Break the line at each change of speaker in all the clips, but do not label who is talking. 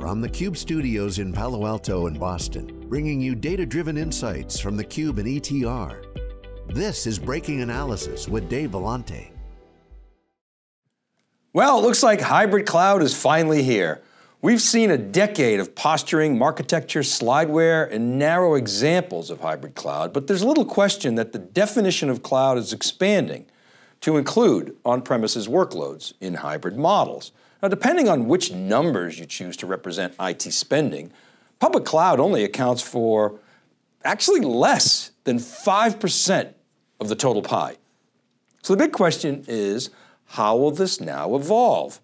from the Cube studios in Palo Alto and Boston, bringing you data-driven insights from the Cube and ETR. This is Breaking Analysis with Dave Vellante. Well, it looks like hybrid cloud is finally here. We've seen a decade of posturing, architecture, slideware, and narrow examples of hybrid cloud, but there's little question that the definition of cloud is expanding to include on-premises workloads in hybrid models. Now, depending on which numbers you choose to represent IT spending, public cloud only accounts for actually less than 5% of the total pie. So the big question is how will this now evolve?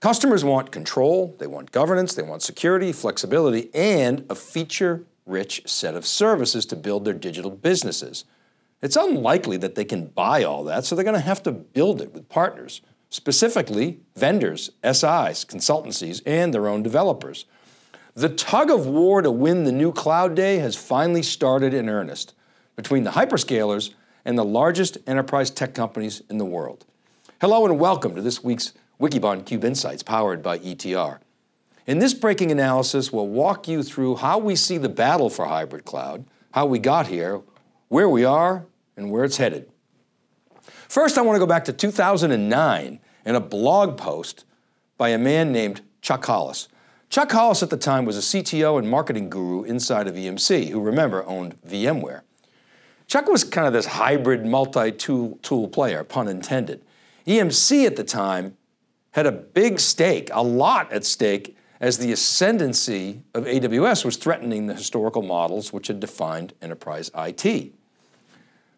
Customers want control, they want governance, they want security, flexibility, and a feature rich set of services to build their digital businesses. It's unlikely that they can buy all that, so they're going to have to build it with partners specifically vendors, SIs, consultancies, and their own developers. The tug of war to win the new cloud day has finally started in earnest between the hyperscalers and the largest enterprise tech companies in the world. Hello and welcome to this week's Wikibon Cube Insights powered by ETR. In this breaking analysis, we'll walk you through how we see the battle for hybrid cloud, how we got here, where we are, and where it's headed. First, I want to go back to 2009 and a blog post by a man named Chuck Hollis. Chuck Hollis at the time was a CTO and marketing guru inside of EMC, who remember owned VMware. Chuck was kind of this hybrid multi tool player, pun intended. EMC at the time had a big stake, a lot at stake, as the ascendancy of AWS was threatening the historical models which had defined enterprise IT.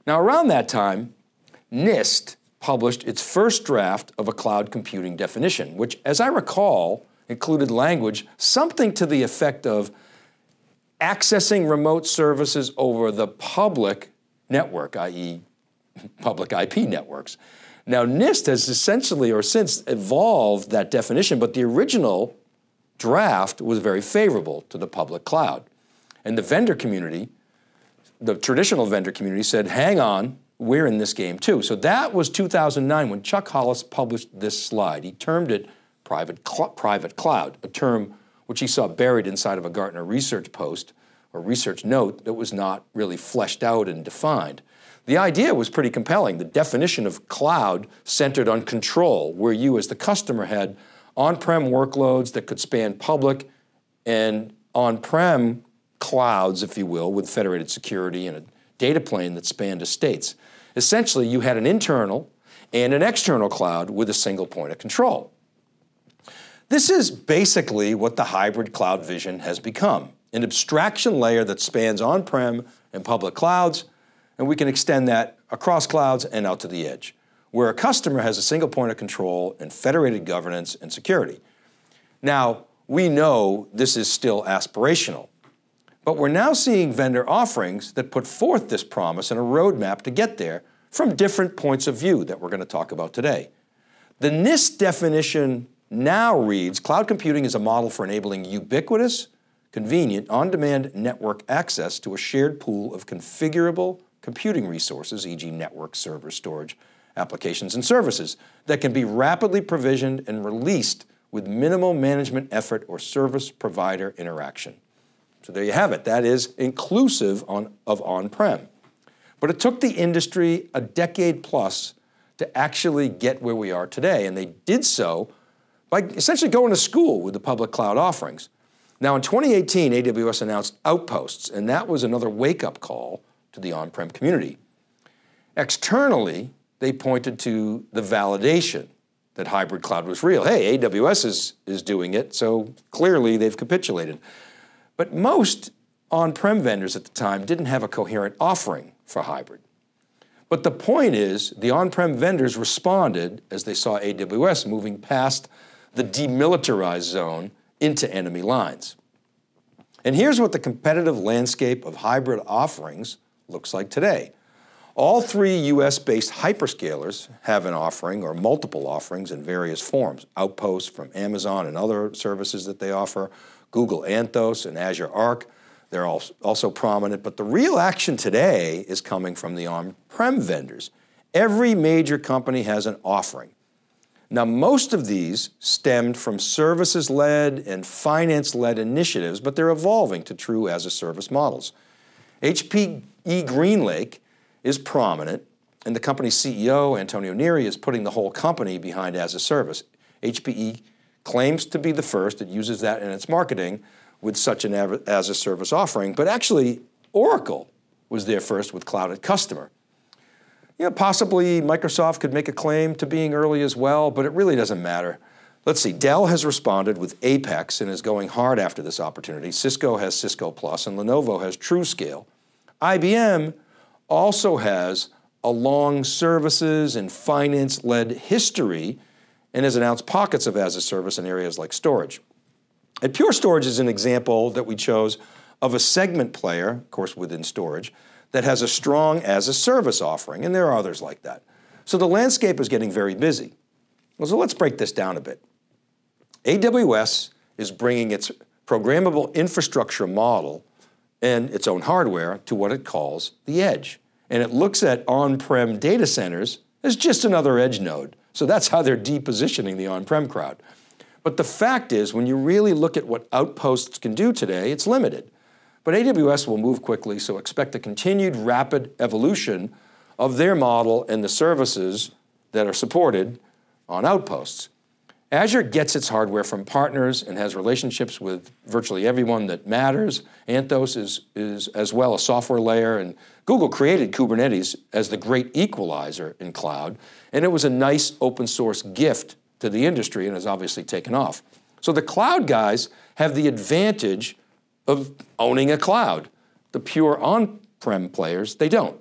Now, around that time, NIST published its first draft of a cloud computing definition, which, as I recall, included language something to the effect of accessing remote services over the public network, i.e., public IP networks. Now, NIST has essentially or since evolved that definition, but the original draft was very favorable to the public cloud. And the vendor community, the traditional vendor community, said, hang on, we're in this game too. So that was 2009 when Chuck Hollis published this slide. He termed it private, cl private cloud, a term which he saw buried inside of a Gartner research post or research note that was not really fleshed out and defined. The idea was pretty compelling. The definition of cloud centered on control, where you as the customer had on-prem workloads that could span public and on-prem clouds, if you will, with federated security and a data plane that spanned estates. Essentially, you had an internal and an external cloud with a single point of control. This is basically what the hybrid cloud vision has become an abstraction layer that spans on prem and public clouds, and we can extend that across clouds and out to the edge, where a customer has a single point of control and federated governance and security. Now, we know this is still aspirational. But we're now seeing vendor offerings that put forth this promise and a roadmap to get there from different points of view that we're going to talk about today. The NIST definition now reads cloud computing is a model for enabling ubiquitous, convenient, on demand network access to a shared pool of configurable computing resources, e.g., network, server, storage, applications, and services that can be rapidly provisioned and released with minimal management effort or service provider interaction. So there you have it. That is inclusive on, of on prem. But it took the industry a decade plus to actually get where we are today. And they did so by essentially going to school with the public cloud offerings. Now, in 2018, AWS announced Outposts, and that was another wake up call to the on prem community. Externally, they pointed to the validation that hybrid cloud was real. Hey, AWS is, is doing it, so clearly they've capitulated. But most on-prem vendors at the time didn't have a coherent offering for hybrid. But the point is, the on-prem vendors responded as they saw AWS moving past the demilitarized zone into enemy lines. And here's what the competitive landscape of hybrid offerings looks like today. All three US-based hyperscalers have an offering or multiple offerings in various forms, outposts from Amazon and other services that they offer, Google Anthos and Azure Arc. They're also prominent, but the real action today is coming from the on-prem vendors. Every major company has an offering. Now, most of these stemmed from services-led and finance-led initiatives, but they're evolving to true as-a-service models. HPE GreenLake is prominent, and the company's CEO, Antonio Neri, is putting the whole company behind as-a-service. HPE claims to be the first. It uses that in its marketing with such an as a service offering. But actually, Oracle was there first with Cloud at Customer. You know, possibly Microsoft could make a claim to being early as well, but it really doesn't matter. Let's see, Dell has responded with Apex and is going hard after this opportunity. Cisco has Cisco Plus, and Lenovo has TrueScale. IBM also has a long services and finance led history and has announced pockets of as a service in areas like storage. And Pure Storage is an example that we chose of a segment player, of course within storage, that has a strong as a service offering, and there are others like that. So the landscape is getting very busy. Well, so let's break this down a bit. AWS is bringing its programmable infrastructure model and its own hardware to what it calls the edge. And it looks at on prem data centers as just another edge node so that's how they're depositioning the on-prem crowd. But the fact is, when you really look at what outposts can do today, it's limited. But AWS will move quickly, so expect a continued rapid evolution of their model and the services that are supported on outposts. Azure gets its hardware from partners and has relationships with virtually everyone that matters. Anthos is, is as well a software layer, and Google created Kubernetes as the great equalizer in cloud, and it was a nice open source gift to the industry and has obviously taken off. So the cloud guys have the advantage of owning a cloud. The pure on-prem players, they don't.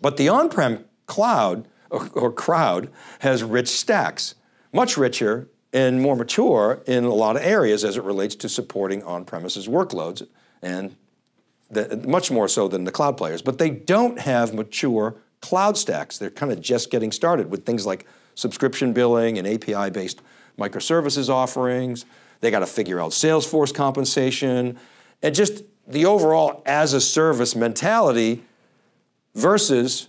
But the on-prem cloud or, or crowd has rich stacks much richer and more mature in a lot of areas as it relates to supporting on-premises workloads and the, much more so than the cloud players, but they don't have mature cloud stacks. They're kind of just getting started with things like subscription billing and API-based microservices offerings. They got to figure out Salesforce compensation and just the overall as a service mentality versus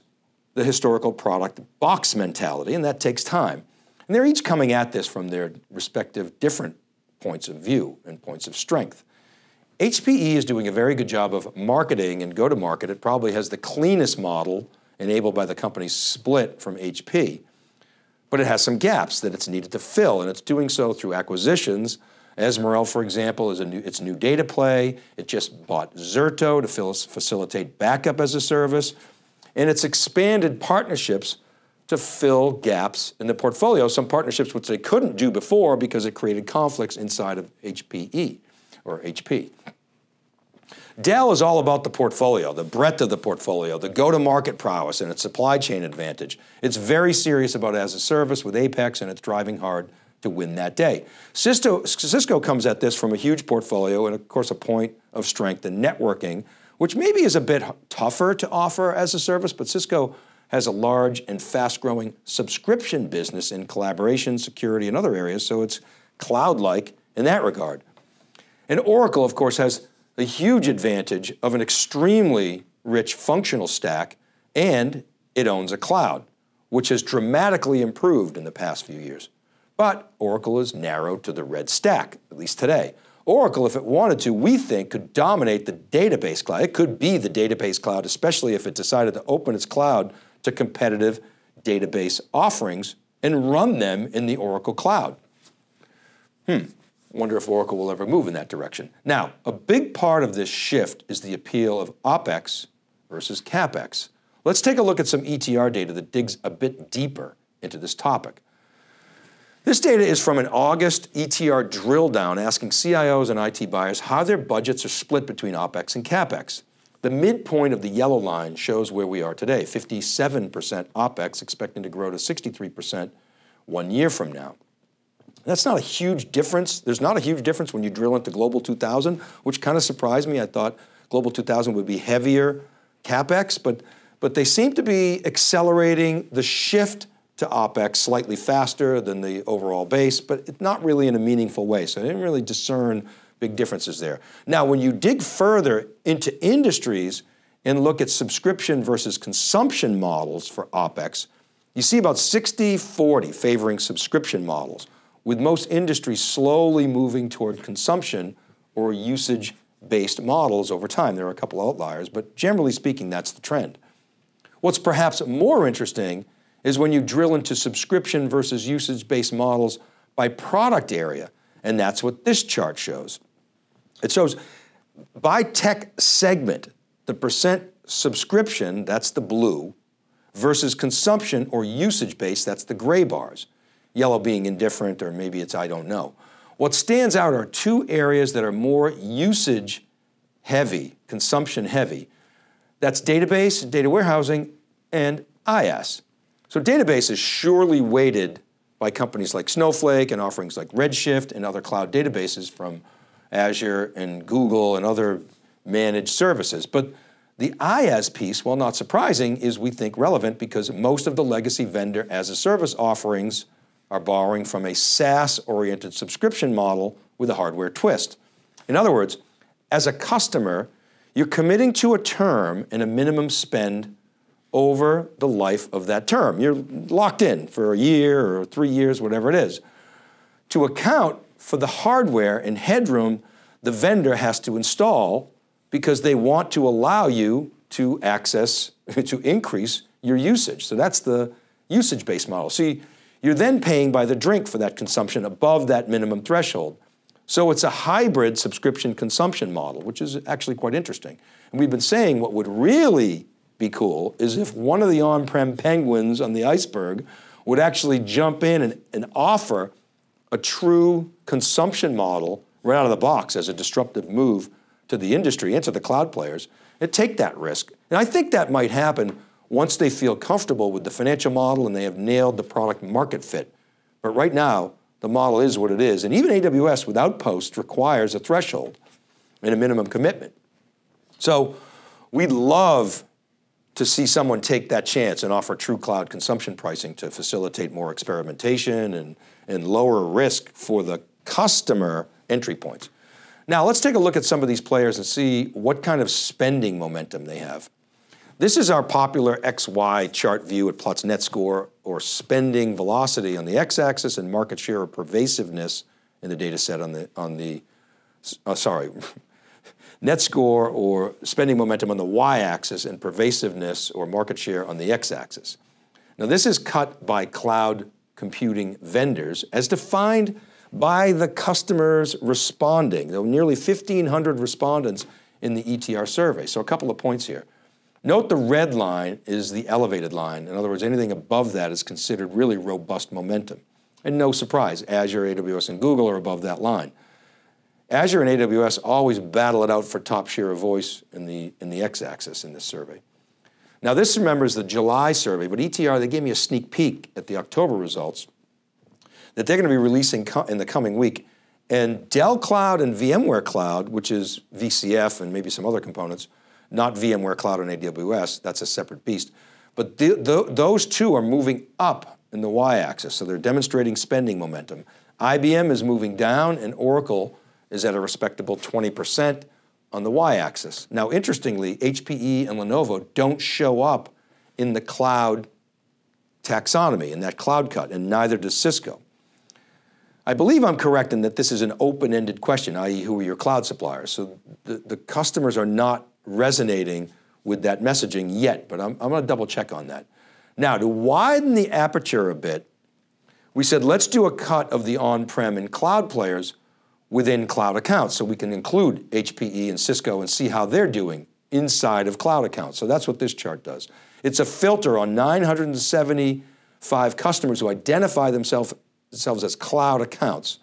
the historical product box mentality, and that takes time. And they're each coming at this from their respective different points of view and points of strength. HPE is doing a very good job of marketing and go to market. It probably has the cleanest model enabled by the company's split from HP. But it has some gaps that it's needed to fill, and it's doing so through acquisitions. Esmerel, for example, is a new, its new data play. It just bought Zerto to facilitate backup as a service. And it's expanded partnerships to fill gaps in the portfolio, some partnerships which they couldn't do before because it created conflicts inside of HPE or HP. Dell is all about the portfolio, the breadth of the portfolio, the go-to-market prowess and its supply chain advantage. It's very serious about as a service with Apex and it's driving hard to win that day. Cisco, Cisco comes at this from a huge portfolio and of course a point of strength in networking, which maybe is a bit tougher to offer as a service, but Cisco has a large and fast growing subscription business in collaboration, security, and other areas, so it's cloud like in that regard. And Oracle, of course, has a huge advantage of an extremely rich functional stack, and it owns a cloud, which has dramatically improved in the past few years. But Oracle is narrow to the red stack, at least today. Oracle, if it wanted to, we think could dominate the database cloud. It could be the database cloud, especially if it decided to open its cloud to competitive database offerings and run them in the Oracle Cloud. Hmm, wonder if Oracle will ever move in that direction. Now, a big part of this shift is the appeal of OpEx versus CapEx. Let's take a look at some ETR data that digs a bit deeper into this topic. This data is from an August ETR drill down asking CIOs and IT buyers how their budgets are split between OpEx and CapEx. The midpoint of the yellow line shows where we are today 57% OPEX, expecting to grow to 63% one year from now. That's not a huge difference. There's not a huge difference when you drill into Global 2000, which kind of surprised me. I thought Global 2000 would be heavier capex, but, but they seem to be accelerating the shift to OPEX slightly faster than the overall base, but not really in a meaningful way. So I didn't really discern Big differences there. Now, when you dig further into industries and look at subscription versus consumption models for OPEX, you see about 60 40 favoring subscription models, with most industries slowly moving toward consumption or usage based models over time. There are a couple outliers, but generally speaking, that's the trend. What's perhaps more interesting is when you drill into subscription versus usage based models by product area, and that's what this chart shows. It shows by tech segment, the percent subscription, that's the blue, versus consumption or usage based, that's the gray bars, yellow being indifferent, or maybe it's I don't know. What stands out are two areas that are more usage heavy, consumption heavy. That's database, data warehousing, and IaaS. So database is surely weighted by companies like Snowflake and offerings like Redshift and other cloud databases from Azure and Google and other managed services. But the IaaS piece, while not surprising, is we think relevant because most of the legacy vendor as a service offerings are borrowing from a SaaS oriented subscription model with a hardware twist. In other words, as a customer, you're committing to a term and a minimum spend over the life of that term. You're locked in for a year or three years, whatever it is. To account for the hardware and headroom the vendor has to install because they want to allow you to access, to increase your usage. So that's the usage based model. See, you're then paying by the drink for that consumption above that minimum threshold. So it's a hybrid subscription consumption model, which is actually quite interesting. And we've been saying what would really be cool is if one of the on prem penguins on the iceberg would actually jump in and, and offer a true consumption model right out of the box as a disruptive move to the industry and to the cloud players and take that risk. And I think that might happen once they feel comfortable with the financial model and they have nailed the product market fit. But right now, the model is what it is. And even AWS without Post requires a threshold and a minimum commitment. So we love to see someone take that chance and offer true cloud consumption pricing to facilitate more experimentation and, and lower risk for the customer entry points. Now let's take a look at some of these players and see what kind of spending momentum they have. This is our popular XY chart view at Plot's net score or spending velocity on the x-axis and market share or pervasiveness in the data set on the, on the uh, sorry, net score or spending momentum on the y-axis and pervasiveness or market share on the x-axis. Now this is cut by cloud computing vendors as defined by the customers responding. There were nearly 1,500 respondents in the ETR survey. So a couple of points here. Note the red line is the elevated line. In other words, anything above that is considered really robust momentum. And no surprise, Azure, AWS, and Google are above that line. Azure and AWS always battle it out for top share of voice in the, in the x-axis in this survey. Now this remembers the July survey, but ETR, they gave me a sneak peek at the October results that they're going to be releasing in the coming week. And Dell Cloud and VMware Cloud, which is VCF and maybe some other components, not VMware Cloud and AWS, that's a separate beast. But the, the, those two are moving up in the y-axis, so they're demonstrating spending momentum. IBM is moving down and Oracle is at a respectable 20% on the y-axis. Now, interestingly, HPE and Lenovo don't show up in the cloud taxonomy, in that cloud cut, and neither does Cisco. I believe I'm correct in that this is an open-ended question, i.e. who are your cloud suppliers? So the, the customers are not resonating with that messaging yet, but I'm, I'm going to double check on that. Now, to widen the aperture a bit, we said let's do a cut of the on-prem and cloud players within cloud accounts. So we can include HPE and Cisco and see how they're doing inside of cloud accounts. So that's what this chart does. It's a filter on 975 customers who identify themselves, themselves as cloud accounts.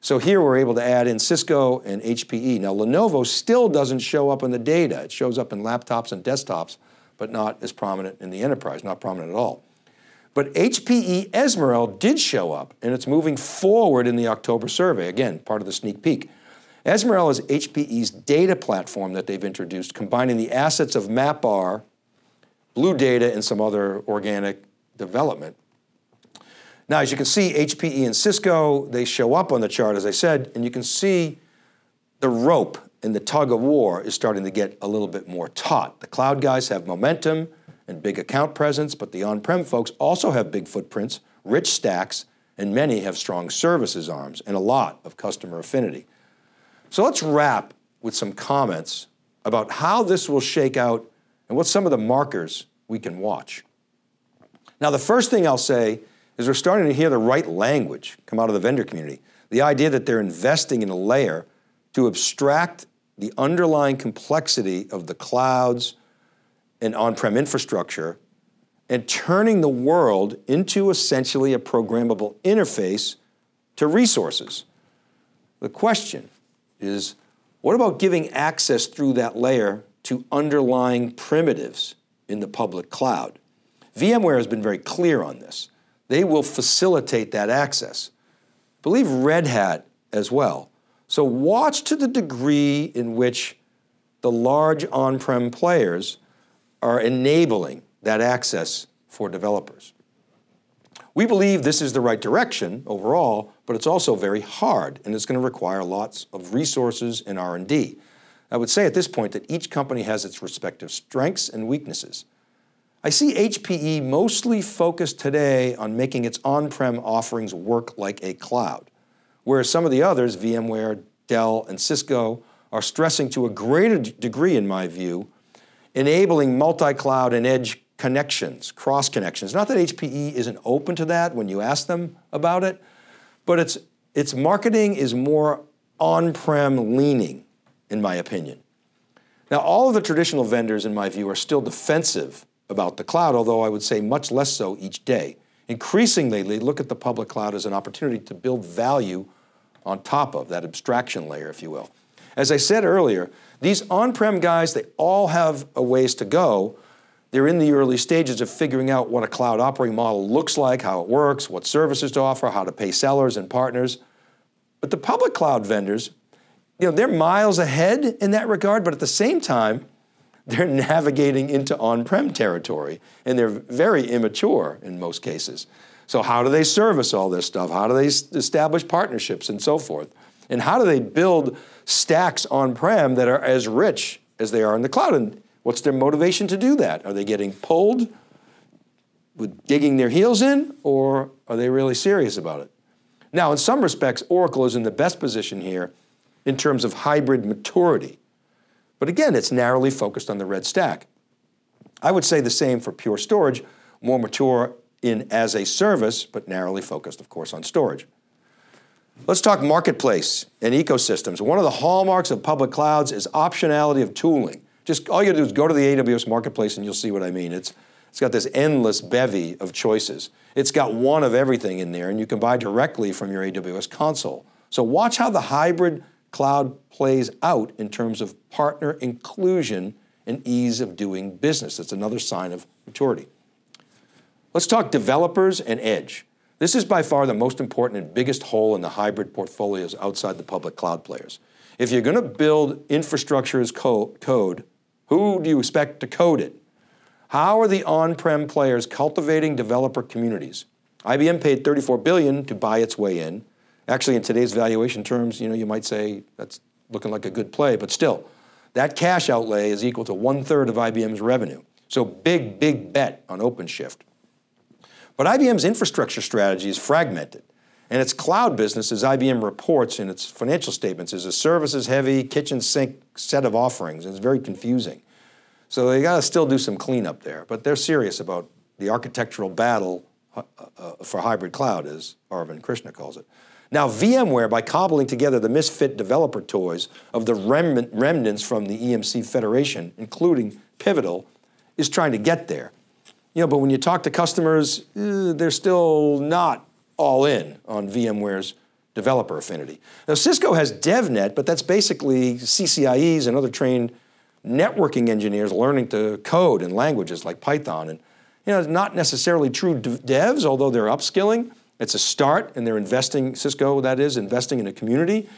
So here we're able to add in Cisco and HPE. Now Lenovo still doesn't show up in the data. It shows up in laptops and desktops, but not as prominent in the enterprise, not prominent at all. But HPE Esmeral did show up, and it's moving forward in the October survey. Again, part of the sneak peek. Esmeral is HPE's data platform that they've introduced, combining the assets of MapR, Blue Data, and some other organic development. Now, as you can see, HPE and Cisco, they show up on the chart, as I said, and you can see the rope and the tug of war is starting to get a little bit more taut. The cloud guys have momentum and big account presence, but the on prem folks also have big footprints, rich stacks, and many have strong services arms and a lot of customer affinity. So let's wrap with some comments about how this will shake out and what some of the markers we can watch. Now, the first thing I'll say is we're starting to hear the right language come out of the vendor community. The idea that they're investing in a layer to abstract the underlying complexity of the clouds, and on-prem infrastructure and turning the world into essentially a programmable interface to resources. The question is, what about giving access through that layer to underlying primitives in the public cloud? VMware has been very clear on this. They will facilitate that access. I believe Red Hat as well. So watch to the degree in which the large on-prem players are enabling that access for developers. We believe this is the right direction overall, but it's also very hard and it's going to require lots of resources and R&D. I would say at this point that each company has its respective strengths and weaknesses. I see HPE mostly focused today on making its on-prem offerings work like a cloud, whereas some of the others, VMware, Dell, and Cisco, are stressing to a greater degree, in my view, enabling multi-cloud and edge connections, cross connections. Not that HPE isn't open to that when you ask them about it, but its, its marketing is more on-prem leaning, in my opinion. Now, all of the traditional vendors, in my view, are still defensive about the cloud, although I would say much less so each day. Increasingly, they look at the public cloud as an opportunity to build value on top of that abstraction layer, if you will. As I said earlier, these on prem guys, they all have a ways to go. They're in the early stages of figuring out what a cloud operating model looks like, how it works, what services to offer, how to pay sellers and partners. But the public cloud vendors, you know, they're miles ahead in that regard, but at the same time, they're navigating into on-prem territory and they're very immature in most cases. So how do they service all this stuff? How do they establish partnerships and so forth? And how do they build stacks on prem that are as rich as they are in the cloud? And what's their motivation to do that? Are they getting pulled with digging their heels in, or are they really serious about it? Now, in some respects, Oracle is in the best position here in terms of hybrid maturity. But again, it's narrowly focused on the red stack. I would say the same for Pure Storage, more mature in as a service, but narrowly focused, of course, on storage. Let's talk marketplace and ecosystems. One of the hallmarks of public clouds is optionality of tooling. Just all you gotta do is go to the AWS marketplace and you'll see what I mean. It's, it's got this endless bevy of choices. It's got one of everything in there and you can buy directly from your AWS console. So watch how the hybrid cloud plays out in terms of partner inclusion and ease of doing business. That's another sign of maturity. Let's talk developers and edge. This is by far the most important and biggest hole in the hybrid portfolios outside the public cloud players. If you're going to build infrastructure as co code, who do you expect to code it? How are the on-prem players cultivating developer communities? IBM paid 34 billion to buy its way in. Actually, in today's valuation terms, you know, you might say that's looking like a good play, but still, that cash outlay is equal to one third of IBM's revenue. So big, big bet on OpenShift. But IBM's infrastructure strategy is fragmented. And its cloud business, as IBM reports in its financial statements, is a services heavy kitchen sink set of offerings. It's very confusing. So they got to still do some cleanup there. But they're serious about the architectural battle uh, uh, for hybrid cloud, as Arvind Krishna calls it. Now, VMware, by cobbling together the misfit developer toys of the remnants from the EMC Federation, including Pivotal, is trying to get there. You know, but when you talk to customers, eh, they're still not all in on VMware's developer affinity. Now, Cisco has DevNet, but that's basically CCIEs and other trained networking engineers learning to code in languages like Python. And you know, it's not necessarily true devs, although they're upskilling. It's a start, and they're investing, Cisco that is, investing in a community,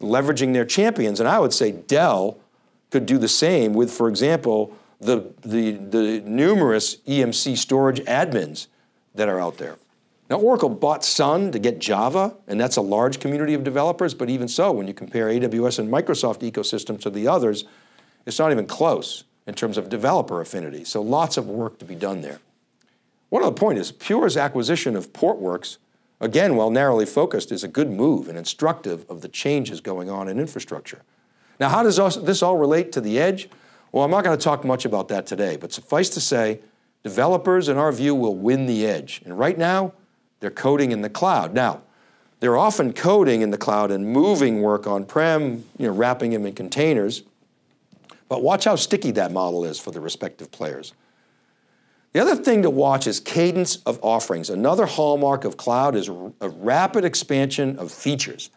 leveraging their champions. And I would say Dell could do the same with, for example, the, the, the numerous EMC storage admins that are out there. Now, Oracle bought Sun to get Java, and that's a large community of developers, but even so, when you compare AWS and Microsoft ecosystems to the others, it's not even close in terms of developer affinity. So lots of work to be done there. One other point is Pure's acquisition of Portworx, again, while narrowly focused, is a good move and instructive of the changes going on in infrastructure. Now, how does this all relate to the edge? Well, I'm not going to talk much about that today, but suffice to say, developers, in our view, will win the edge. And right now, they're coding in the cloud. Now, they're often coding in the cloud and moving work on-prem, you know, wrapping them in containers. But watch how sticky that model is for the respective players. The other thing to watch is cadence of offerings. Another hallmark of cloud is a rapid expansion of features.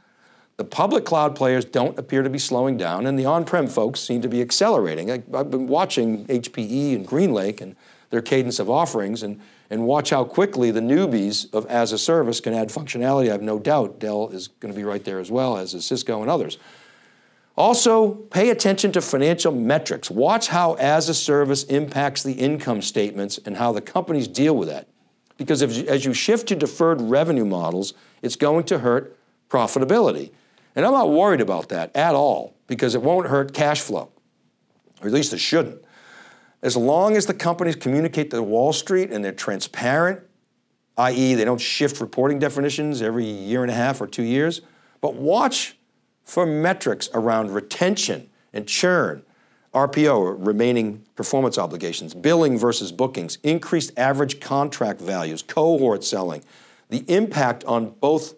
The public cloud players don't appear to be slowing down, and the on-prem folks seem to be accelerating. I, have been watching HPE and GreenLake and their cadence of offerings, and, and watch how quickly the newbies of as a service can add functionality. I have no doubt Dell is going to be right there as well, as is Cisco and others. Also, pay attention to financial metrics. Watch how as a service impacts the income statements and how the companies deal with that. Because if, as you shift to deferred revenue models, it's going to hurt profitability. And I'm not worried about that at all because it won't hurt cash flow, or at least it shouldn't. As long as the companies communicate to Wall Street and they're transparent, i.e., they don't shift reporting definitions every year and a half or two years, but watch for metrics around retention and churn, RPO, remaining performance obligations, billing versus bookings, increased average contract values, cohort selling, the impact on both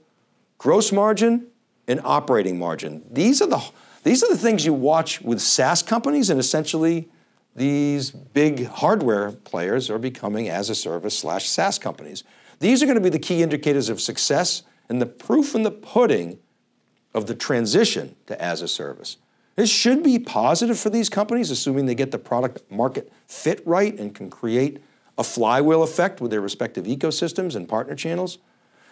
gross margin and operating margin. These are the these are the things you watch with SaaS companies, and essentially, these big hardware players are becoming as a service slash SaaS companies. These are going to be the key indicators of success and the proof in the pudding of the transition to as a service. This should be positive for these companies, assuming they get the product market fit right and can create a flywheel effect with their respective ecosystems and partner channels.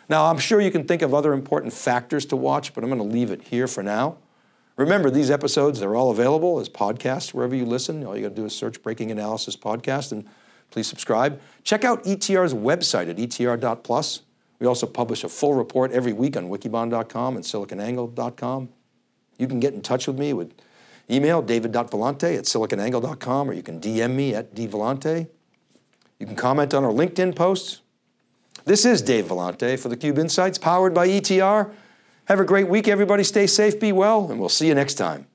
Now, I'm sure you can think of other important factors to watch, but I'm going to leave it here for now. Remember, these episodes, they're all available as podcasts wherever you listen. All you got to do is search Breaking Analysis Podcast and please subscribe. Check out ETR's website at etr.plus. We also publish a full report every week on wikibon.com and siliconangle.com. You can get in touch with me with email david.vellante at siliconangle.com or you can DM me at dvellante. You can comment on our LinkedIn posts. This is Dave Vellante for the Cube Insights, powered by ETR. Have a great week, everybody. Stay safe, be well, and we'll see you next time.